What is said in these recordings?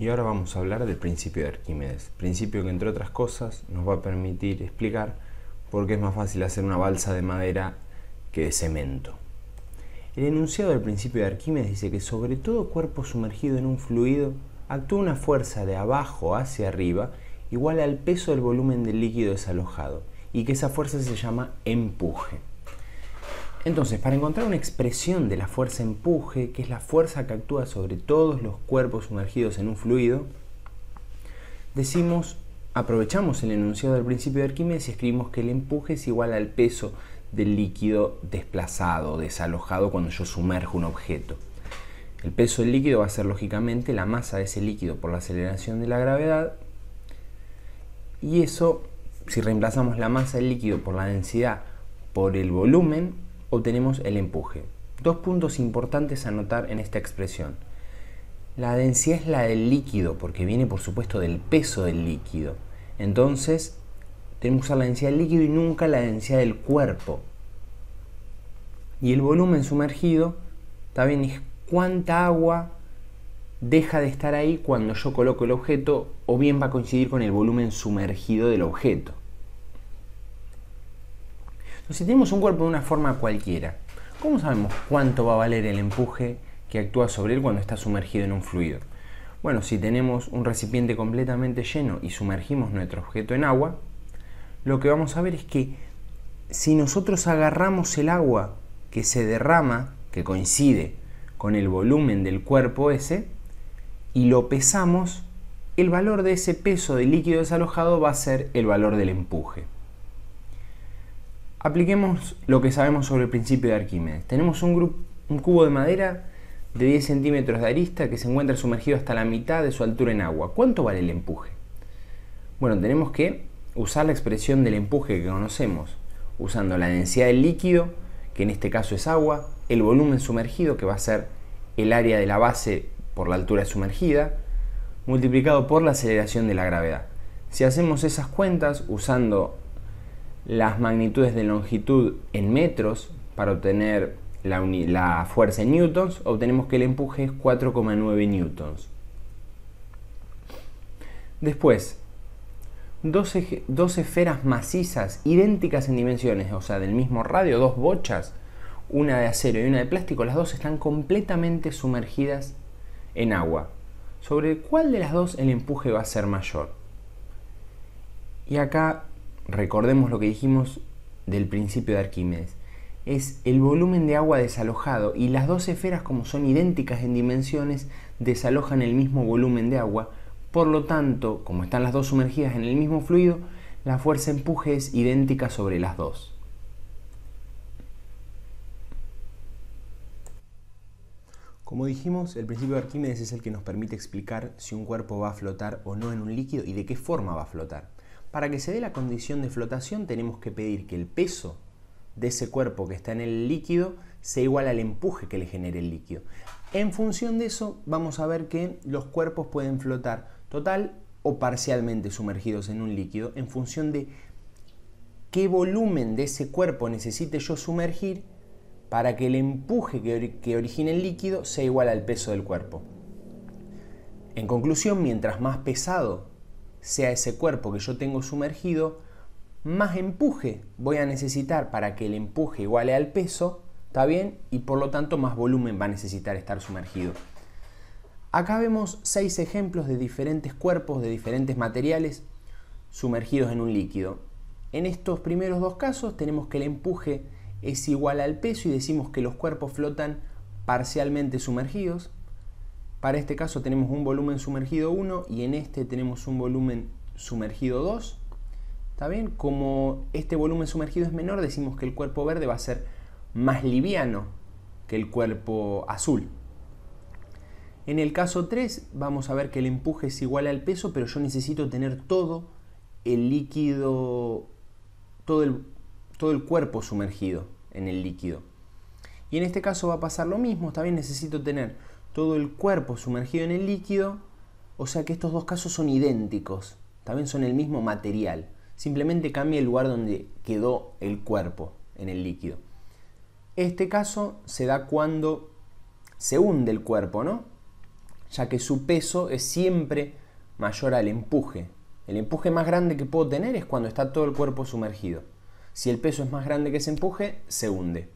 Y ahora vamos a hablar del principio de Arquímedes, principio que entre otras cosas nos va a permitir explicar por qué es más fácil hacer una balsa de madera que de cemento. El enunciado del principio de Arquímedes dice que sobre todo cuerpo sumergido en un fluido actúa una fuerza de abajo hacia arriba igual al peso del volumen del líquido desalojado y que esa fuerza se llama empuje. Entonces, para encontrar una expresión de la fuerza empuje, que es la fuerza que actúa sobre todos los cuerpos sumergidos en un fluido, decimos, aprovechamos el enunciado del principio de Arquímedes y escribimos que el empuje es igual al peso del líquido desplazado, desalojado cuando yo sumerjo un objeto. El peso del líquido va a ser lógicamente la masa de ese líquido por la aceleración de la gravedad y eso, si reemplazamos la masa del líquido por la densidad por el volumen, obtenemos el empuje. Dos puntos importantes a notar en esta expresión. La densidad es la del líquido, porque viene por supuesto del peso del líquido. Entonces, tenemos la densidad del líquido y nunca la densidad del cuerpo. Y el volumen sumergido también es cuánta agua deja de estar ahí cuando yo coloco el objeto o bien va a coincidir con el volumen sumergido del objeto. Si tenemos un cuerpo de una forma cualquiera, ¿cómo sabemos cuánto va a valer el empuje que actúa sobre él cuando está sumergido en un fluido? Bueno, si tenemos un recipiente completamente lleno y sumergimos nuestro objeto en agua, lo que vamos a ver es que si nosotros agarramos el agua que se derrama, que coincide con el volumen del cuerpo ese, y lo pesamos, el valor de ese peso de líquido desalojado va a ser el valor del empuje. Apliquemos lo que sabemos sobre el principio de Arquímedes. Tenemos un, un cubo de madera de 10 centímetros de arista que se encuentra sumergido hasta la mitad de su altura en agua. ¿Cuánto vale el empuje? Bueno, tenemos que usar la expresión del empuje que conocemos, usando la densidad del líquido, que en este caso es agua, el volumen sumergido, que va a ser el área de la base por la altura sumergida, multiplicado por la aceleración de la gravedad. Si hacemos esas cuentas usando las magnitudes de longitud en metros para obtener la, fuerza en newtons, obtenemos que el empuje es 4,9 newtons. Después, dos esferas macizas idénticas en dimensiones, o sea, del mismo radio, dos bochas, una de acero y una de plástico, las dos están completamente sumergidas en agua. ¿Sobre cuál de las dos el empuje va a ser mayor? Y acá recordemos lo que dijimos del principio de Arquímedes, es el volumen de agua desalojado y las dos esferas como son idénticas en dimensiones desalojan el mismo volumen de agua, por lo tanto, como están las dos sumergidas en el mismo fluido, la fuerza empuje es idéntica sobre las dos. Como dijimos, el principio de Arquímedes es el que nos permite explicar si un cuerpo va a flotar o no en un líquido y de qué forma va a flotar. Para que se dé la condición de flotación tenemos que pedir que el peso de ese cuerpo que está en el líquido sea igual al empuje que le genere el líquido. En función de eso vamos a ver que los cuerpos pueden flotar total o parcialmente sumergidos en un líquido en función de qué volumen de ese cuerpo necesite yo sumergir para que el empuje que, origine el líquido sea igual al peso del cuerpo. En conclusión, mientras más pesado sea ese cuerpo que yo tengo sumergido, más empuje voy a necesitar para que el empuje iguale al peso, ¿está bien? Y por lo tanto más volumen va a necesitar estar sumergido. Acá vemos seis ejemplos de diferentes cuerpos, de diferentes materiales sumergidos en un líquido. En estos primeros dos casos tenemos que el empuje es igual al peso y decimos que los cuerpos flotan parcialmente sumergidos. Para este caso tenemos un volumen sumergido 1 y en este tenemos un volumen sumergido 2. ¿Está bien? Como este volumen sumergido es menor, decimos que el cuerpo verde va a ser más liviano que el cuerpo azul. En el caso 3 vamos a ver que el empuje es igual al peso, pero yo necesito tener todo el líquido, todo el, todo el cuerpo sumergido en el líquido. Y en este caso va a pasar lo mismo, también necesito tener todo el cuerpo sumergido en el líquido, o sea que estos dos casos son idénticos, también son el mismo material, simplemente cambia el lugar donde quedó el cuerpo en el líquido. Este caso se da cuando se hunde el cuerpo, ¿no? Ya que su peso es siempre mayor al empuje. El empuje más grande que puedo tener es cuando está todo el cuerpo sumergido. Si el peso es más grande que ese empuje, se hunde.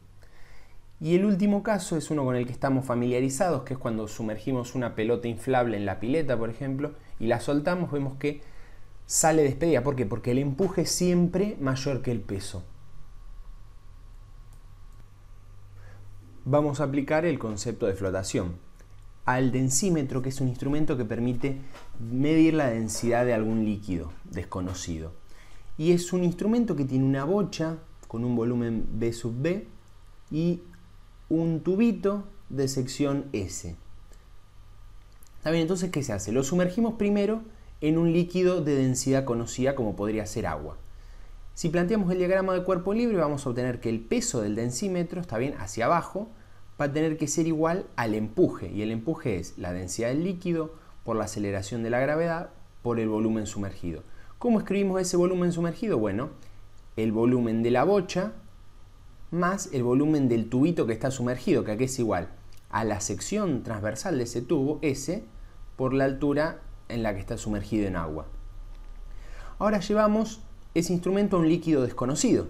Y el último caso es uno con el que estamos familiarizados, que es cuando sumergimos una pelota inflable en la pileta, por ejemplo, y la soltamos, vemos que sale despedida. ¿Por qué? Porque el empuje es siempre mayor que el peso. Vamos a aplicar el concepto de flotación al densímetro, que es un instrumento que permite medir la densidad de algún líquido desconocido. Y es un instrumento que tiene una bocha con un volumen B sub B y un tubito de sección S. Está bien, entonces, ¿qué se hace? Lo sumergimos primero en un líquido de densidad conocida como podría ser agua. Si planteamos el diagrama de cuerpo libre, vamos a obtener que el peso del densímetro, está bien, hacia abajo, va a tener que ser igual al empuje. Y el empuje es la densidad del líquido por la aceleración de la gravedad por el volumen sumergido. ¿Cómo escribimos ese volumen sumergido? Bueno, el volumen de la bocha más el volumen del tubito que está sumergido, que aquí es igual a la sección transversal de ese tubo, S, por la altura en la que está sumergido en agua. Ahora llevamos ese instrumento a un líquido desconocido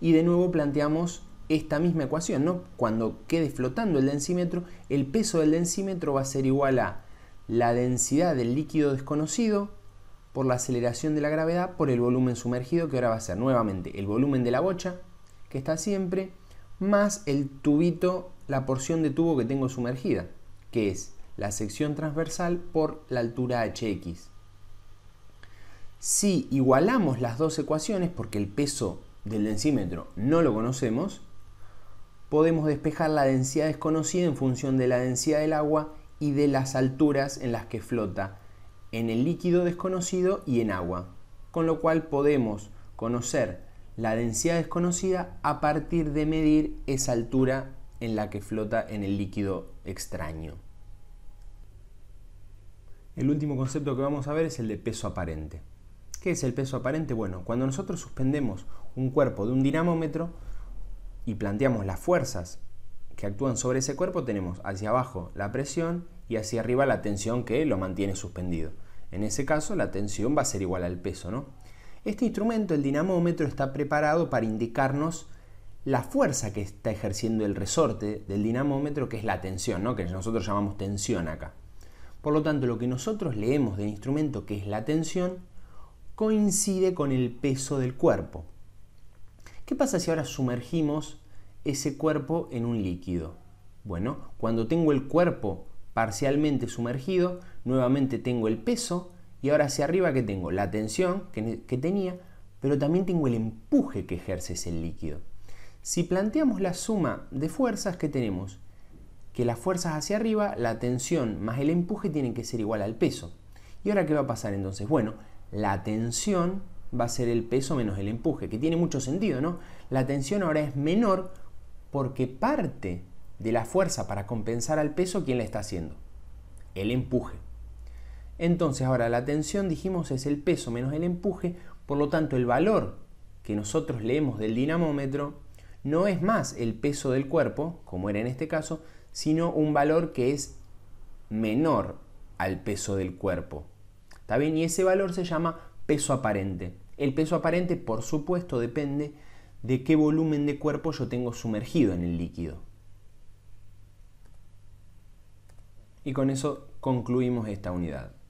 y de nuevo planteamos esta misma ecuación, Cuando quede flotando el densímetro, el peso del densímetro va a ser igual a la densidad del líquido desconocido por la aceleración de la gravedad por el volumen sumergido, que ahora va a ser nuevamente el volumen de la bocha que está siempre, más el tubito, la porción de tubo que tengo sumergida, que es la sección transversal por la altura hx. Si igualamos las dos ecuaciones, porque el peso del densímetro no lo conocemos, podemos despejar la densidad desconocida en función de la densidad del agua y de las alturas en las que flota en el líquido desconocido y en agua. Con lo cual podemos conocer la densidad desconocida a partir de medir esa altura en la que flota en el líquido extraño. El último concepto que vamos a ver es el de peso aparente. ¿Qué es el peso aparente? Bueno, cuando nosotros suspendemos un cuerpo de un dinamómetro y planteamos las fuerzas que actúan sobre ese cuerpo, tenemos hacia abajo la presión y hacia arriba la tensión que lo mantiene suspendido. En ese caso, la tensión va a ser igual al peso, ¿no? Este instrumento, el dinamómetro, está preparado para indicarnos la fuerza que está ejerciendo el resorte del dinamómetro, que es la tensión, ¿no? que nosotros llamamos tensión acá. Por lo tanto, lo que nosotros leemos del instrumento, que es la tensión, coincide con el peso del cuerpo. ¿Qué pasa si ahora sumergimos ese cuerpo en un líquido? Bueno, cuando tengo el cuerpo parcialmente sumergido, nuevamente tengo el peso y ahora hacia arriba que tengo la tensión que, tenía, pero también tengo el empuje que ejerce ese líquido. Si planteamos la suma de fuerzas que tenemos, que las fuerzas hacia arriba, la tensión más el empuje tienen que ser igual al peso. ¿Y ahora qué va a pasar entonces? Bueno, la tensión va a ser el peso menos el empuje, que tiene mucho sentido, ¿no? La tensión ahora es menor porque parte de la fuerza para compensar al peso, ¿quién la está haciendo? El empuje. Entonces ahora la tensión dijimos es el peso menos el empuje, por lo tanto el valor que nosotros leemos del dinamómetro no es más el peso del cuerpo, como era en este caso, sino un valor que es menor al peso del cuerpo. ¿Está bien? Y ese valor se llama peso aparente. El peso aparente, por supuesto, depende de qué volumen de cuerpo yo tengo sumergido en el líquido. Y con eso concluimos esta unidad.